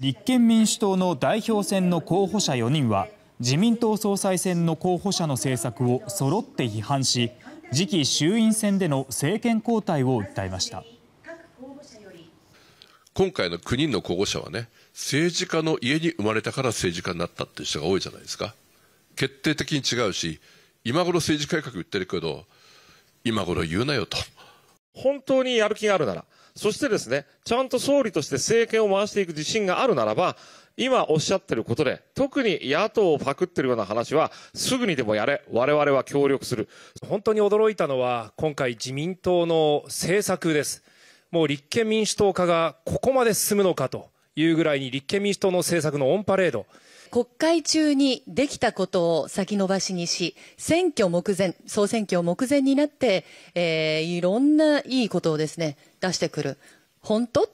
立憲民主党の代表選の候補者4人は自民党総裁選の候補者の政策をそろって批判し次期衆院選での政権交代を訴えました今回の9人の候補者はね政治家の家に生まれたから政治家になったっていう人が多いじゃないですか決定的に違うし今頃政治改革言ってるけど今頃言うなよと本当にやる気があるならそしてですね、ちゃんと総理として政権を回していく自信があるならば、今おっしゃってることで、特に野党をパクってるような話は、すぐにでもやれ、我々は協力する。本当に驚いたのは、今回自民党の政策です。もう立憲民主党化がここまで進むのかというぐらいに、立憲民主党の政策のオンパレード。国会中にできたことを先延ばしにし、選挙目前、総選挙目前になって、えー、いろんないいことをですね、出してくる。本当